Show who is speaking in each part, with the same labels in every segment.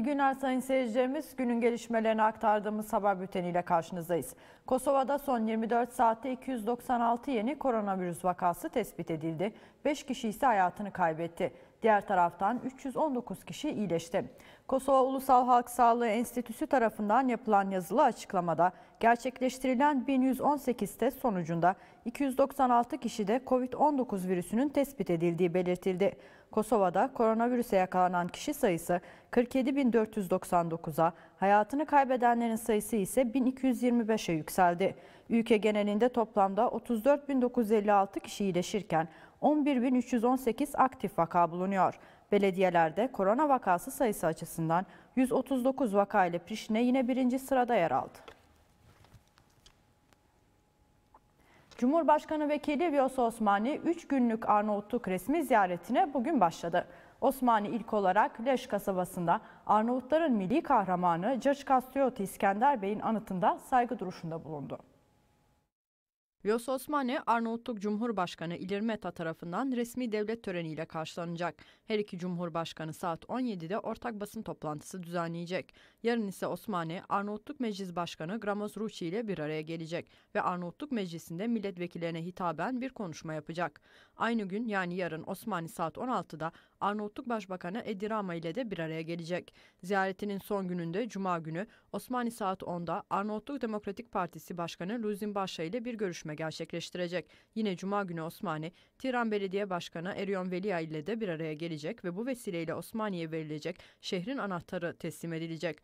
Speaker 1: İyi günler sayın seyircilerimiz. Günün gelişmelerini aktardığımız haber bülteniyle karşınızdayız. Kosova'da son 24 saatte 296 yeni koronavirüs vakası tespit edildi. 5 kişi ise hayatını kaybetti. Diğer taraftan 319 kişi iyileşti. Kosova Ulusal Halk Sağlığı Enstitüsü tarafından yapılan yazılı açıklamada gerçekleştirilen 1118 test sonucunda 296 kişide COVID-19 virüsünün tespit edildiği belirtildi. Kosova'da koronavirüse yakalanan kişi sayısı 47.499'a, hayatını kaybedenlerin sayısı ise 1225'e yükseldi. Ülke genelinde toplamda 34.956 kişi iyileşirken 11.318 aktif vaka bulunuyor. Belediyelerde korona vakası sayısı açısından 139 vaka ile Prişine yine birinci sırada yer aldı. Cumhurbaşkanı Vekili Vyos Osmani 3 günlük Arnavutluk resmi ziyaretine bugün başladı. Osmani ilk olarak Leş kasabasında Arnavutların milli kahramanı Cırç Kastriot İskender Bey'in anıtında saygı duruşunda bulundu. Vyos Osmane, Arnavutluk Cumhurbaşkanı Meta tarafından resmi devlet töreniyle karşılanacak. Her iki Cumhurbaşkanı saat 17'de ortak basın toplantısı düzenleyecek. Yarın ise Osmane, Arnavutluk Meclis Başkanı Gramoz Ruçi ile bir araya gelecek ve Arnavutluk Meclisi'nde milletvekillerine hitaben bir konuşma yapacak. Aynı gün yani yarın Osmani saat 16'da Arnavutluk Başbakanı Edi Rama ile de bir araya gelecek. Ziyaretinin son gününde Cuma günü Osmani saat 10'da Arnavutluk Demokratik Partisi Başkanı Luzin Başa ile bir görüşme gerçekleştirecek. Yine Cuma günü Osmani, Tiran Belediye Başkanı Erion Velia ile de bir araya gelecek ve bu vesileyle Osmaniye verilecek şehrin anahtarı teslim edilecek.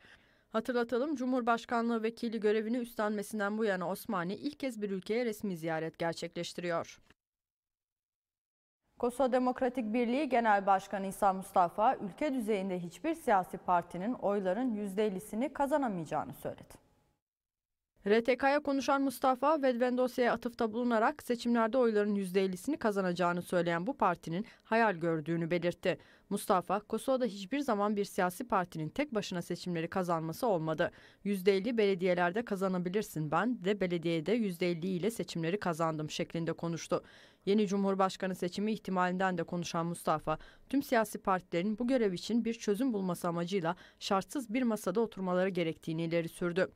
Speaker 1: Hatırlatalım Cumhurbaşkanlığı vekili görevini üstlenmesinden bu yana Osmani ilk kez bir ülkeye resmi ziyaret gerçekleştiriyor. Kosova Demokratik Birliği Genel Başkanı İsa Mustafa, ülke düzeyinde hiçbir siyasi partinin oyların %50'sini kazanamayacağını söyledi. RTK'ya konuşan Mustafa, Vedvendosya'ya atıfta bulunarak seçimlerde oyların %50'sini kazanacağını söyleyen bu partinin hayal gördüğünü belirtti. Mustafa, Kosova'da hiçbir zaman bir siyasi partinin tek başına seçimleri kazanması olmadı. %50 belediyelerde kazanabilirsin ben de belediyede %50 ile seçimleri kazandım şeklinde konuştu. Yeni Cumhurbaşkanı seçimi ihtimalinden de konuşan Mustafa, tüm siyasi partilerin bu görev için bir çözüm bulması amacıyla şartsız bir masada oturmaları gerektiğini ileri sürdü.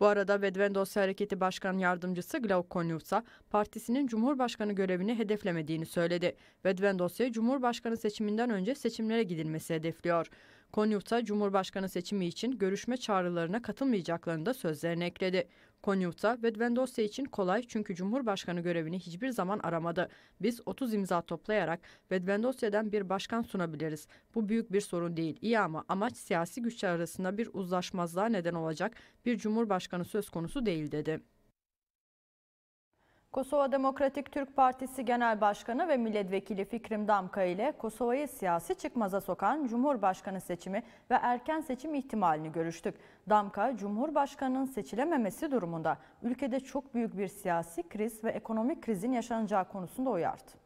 Speaker 1: Bu arada Bedven Dosya Hareketi Başkan Yardımcısı Glauk Konyursa, partisinin Cumhurbaşkanı görevini hedeflemediğini söyledi. Bedven Dosya, Cumhurbaşkanı seçiminden önce seçimlere gidilmesi hedefliyor. Konyursa, Cumhurbaşkanı seçimi için görüşme çağrılarına katılmayacaklarını da sözlerine ekledi. Konyukta Vedvendosya için kolay çünkü Cumhurbaşkanı görevini hiçbir zaman aramadı. Biz 30 imza toplayarak Vedvendosya'dan bir başkan sunabiliriz. Bu büyük bir sorun değil. İyi ama amaç siyasi güçler arasında bir uzlaşmazlığa neden olacak bir Cumhurbaşkanı söz konusu değil dedi. Kosova Demokratik Türk Partisi Genel Başkanı ve Milletvekili Fikrim Damka ile Kosova'yı siyasi çıkmaza sokan Cumhurbaşkanı seçimi ve erken seçim ihtimalini görüştük. Damka, Cumhurbaşkanı'nın seçilememesi durumunda ülkede çok büyük bir siyasi kriz ve ekonomik krizin yaşanacağı konusunda uyardı.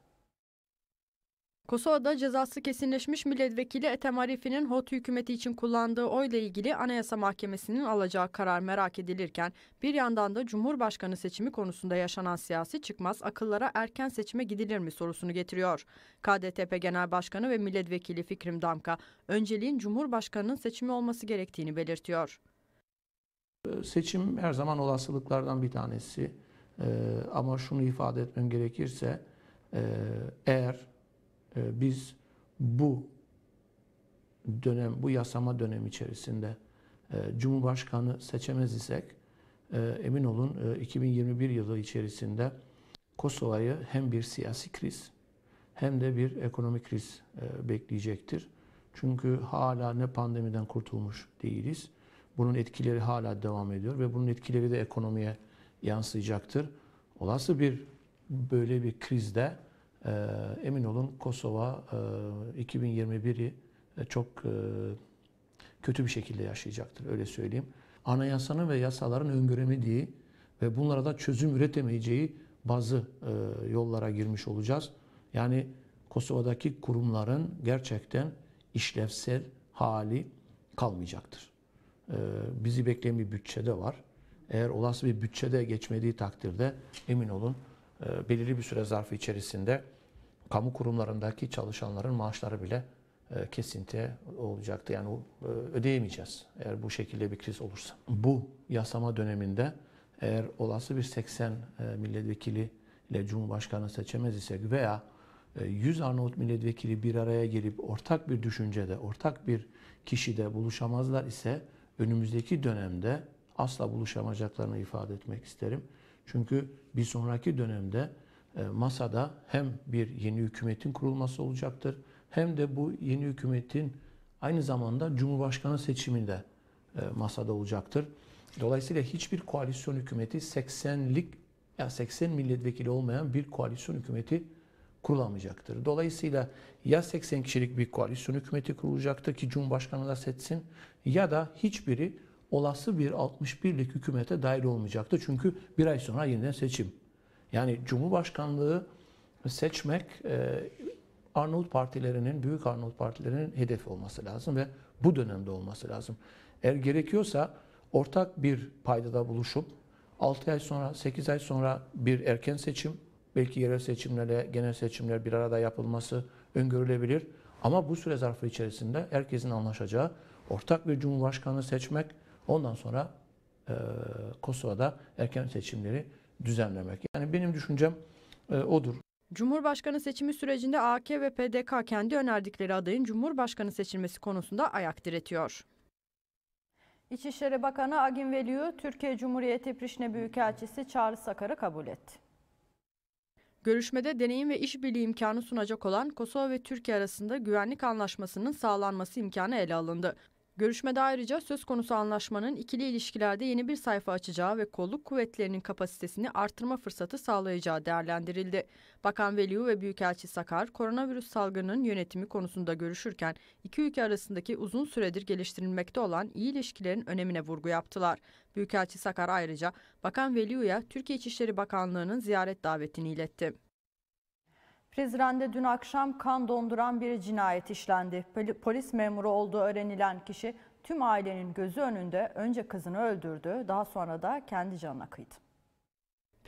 Speaker 1: Kosova'da cezası kesinleşmiş milletvekili Ethem Arifi'nin HOT hükümeti için kullandığı oyla ilgili Anayasa Mahkemesi'nin alacağı karar merak edilirken bir yandan da Cumhurbaşkanı seçimi konusunda yaşanan siyasi çıkmaz akıllara erken seçime gidilir mi sorusunu getiriyor. KDTP Genel Başkanı ve Milletvekili Fikrim Damka önceliğin Cumhurbaşkanı'nın seçimi olması gerektiğini belirtiyor.
Speaker 2: Seçim her zaman olasılıklardan bir tanesi ee, ama şunu ifade etmem gerekirse e, eğer ee, biz bu dönem, bu yasama dönem içerisinde e, Cumhurbaşkanı seçemez isek e, emin olun 2021 e, yılı içerisinde Kosova'yı hem bir siyasi kriz hem de bir ekonomik kriz bekleyecektir. Çünkü hala ne pandemiden kurtulmuş değiliz. Bunun etkileri hala devam ediyor ve bunun etkileri de ekonomiye yansıyacaktır. Olası bir böyle bir krizde ee, emin olun Kosova 2021'i e, e, çok e, kötü bir şekilde yaşayacaktır öyle söyleyeyim. Anayasanın ve yasaların öngöremediği ve bunlara da çözüm üretemeyeceği bazı yollara girmiş olacağız. Yani Kosova'daki kurumların gerçekten işlevsel hali kalmayacaktır. bizi bekleyen bir bütçede var. Eğer olası bir bütçede geçmediği takdirde emin olun belirli bir süre zarfı içerisinde kamu kurumlarındaki çalışanların maaşları bile e, kesinti olacaktı. Yani e, ödeyemeyeceğiz eğer bu şekilde bir kriz olursa. Bu yasama döneminde eğer olası bir 80 e, milletvekili ile Cumhurbaşkanı seçemez isek veya 100 Arnavut milletvekili bir araya gelip ortak bir düşüncede, ortak bir kişide buluşamazlar ise önümüzdeki dönemde asla buluşamayacaklarını ifade etmek isterim. Çünkü bir sonraki dönemde e, masada hem bir yeni hükümetin kurulması olacaktır hem de bu yeni hükümetin aynı zamanda Cumhurbaşkanı seçiminde e, masada olacaktır. Dolayısıyla hiçbir koalisyon hükümeti 80'lik ya 80 milletvekili olmayan bir koalisyon hükümeti kurulamayacaktır. Dolayısıyla ya 80 kişilik bir koalisyon hükümeti kurulacaktır ki Cumhurbaşkanı da seçsin ya da hiçbiri olası bir 61'lik hükümete dahil olmayacaktı. Çünkü bir ay sonra yeniden seçim yani Cumhurbaşkanlığı seçmek e, Arnavut partilerinin, büyük Arnavut partilerinin hedefi olması lazım ve bu dönemde olması lazım. Eğer gerekiyorsa ortak bir paydada buluşup 6 ay sonra, 8 ay sonra bir erken seçim, belki yerel seçimlerle genel seçimler bir arada yapılması öngörülebilir. Ama bu süre zarfı içerisinde herkesin anlaşacağı ortak bir cumhurbaşkanı seçmek, ondan sonra e, Kosova'da erken seçimleri düzenlemek. Yani benim düşüncem e, odur.
Speaker 1: Cumhurbaşkanı seçimi sürecinde AK ve PDK kendi önerdikleri adayın Cumhurbaşkanı seçilmesi konusunda ayak diretiyor. İçişleri Bakanı Agin Veliu, Türkiye Cumhuriyeti Prişne Büyükelçisi Çağrı Sakar'ı kabul etti. Görüşmede deneyim ve işbirliği imkanı sunacak olan Kosova ve Türkiye arasında güvenlik anlaşmasının sağlanması imkanı ele alındı. Görüşmede ayrıca söz konusu anlaşmanın ikili ilişkilerde yeni bir sayfa açacağı ve kolluk kuvvetlerinin kapasitesini artırma fırsatı sağlayacağı değerlendirildi. Bakan Veliu ve Büyükelçi Sakar koronavirüs salgının yönetimi konusunda görüşürken iki ülke arasındaki uzun süredir geliştirilmekte olan iyi ilişkilerin önemine vurgu yaptılar. Büyükelçi Sakar ayrıca Bakan Veliu'ya Türkiye İçişleri Bakanlığı'nın ziyaret davetini iletti. Prizren'de dün akşam kan donduran bir cinayet işlendi. Polis memuru olduğu öğrenilen kişi tüm ailenin gözü önünde önce kızını öldürdü, daha sonra da kendi canına kıydı.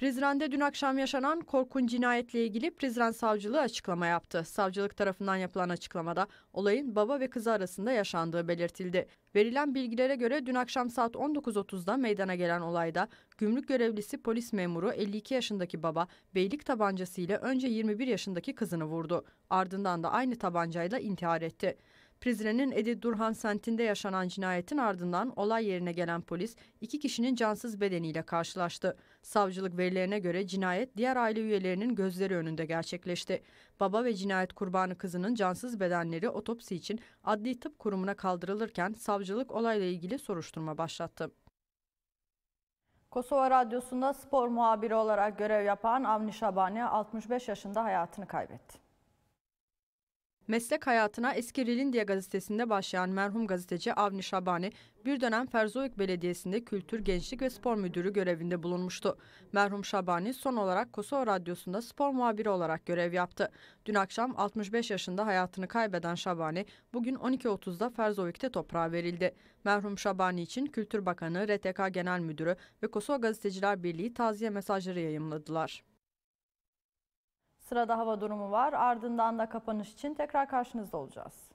Speaker 1: Prizren'de dün akşam yaşanan korkun cinayetle ilgili Prizren Savcılığı açıklama yaptı. Savcılık tarafından yapılan açıklamada olayın baba ve kızı arasında yaşandığı belirtildi. Verilen bilgilere göre dün akşam saat 19.30'da meydana gelen olayda gümrük görevlisi polis memuru 52 yaşındaki baba beylik tabancasıyla önce 21 yaşındaki kızını vurdu. Ardından da aynı tabancayla intihar etti. Prizren'in Edi Durhan sentinde yaşanan cinayetin ardından olay yerine gelen polis iki kişinin cansız bedeniyle karşılaştı. Savcılık verilerine göre cinayet diğer aile üyelerinin gözleri önünde gerçekleşti. Baba ve cinayet kurbanı kızının cansız bedenleri otopsi için adli tıp kurumuna kaldırılırken savcılık olayla ilgili soruşturma başlattı. Kosova Radyosu'nda spor muhabiri olarak görev yapan Avni Şabani 65 yaşında hayatını kaybetti. Meslek hayatına eski Relindya gazetesinde başlayan merhum gazeteci Avni Şabani, bir dönem Ferzoyuk Belediyesi'nde Kültür, Gençlik ve Spor Müdürü görevinde bulunmuştu. Merhum Şabani son olarak Kosova Radyosu'nda spor muhabiri olarak görev yaptı. Dün akşam 65 yaşında hayatını kaybeden Şabani, bugün 12.30'da Ferzoyuk'te toprağa verildi. Merhum Şabani için Kültür Bakanı, RTK Genel Müdürü ve Kosova Gazeteciler Birliği taziye mesajları yayımladılar. Sırada hava durumu var. Ardından da kapanış için tekrar karşınızda olacağız.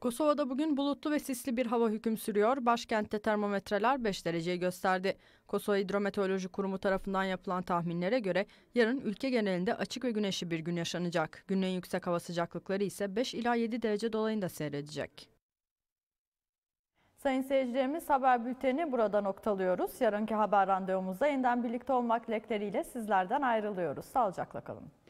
Speaker 1: Kosova'da bugün bulutlu ve sisli bir hava hüküm sürüyor. Başkentte termometreler 5 dereceyi gösterdi. Kosova Hidrometeoroloji Kurumu tarafından yapılan tahminlere göre yarın ülke genelinde açık ve güneşli bir gün yaşanacak. Günün yüksek hava sıcaklıkları ise 5 ila 7 derece dolayında seyredecek. Sayın seyircilerimiz haber bültenini burada noktalıyoruz. Yarınki haber randevumuzda yeniden birlikte olmak dilekleriyle sizlerden ayrılıyoruz. Sağlıcakla kalın.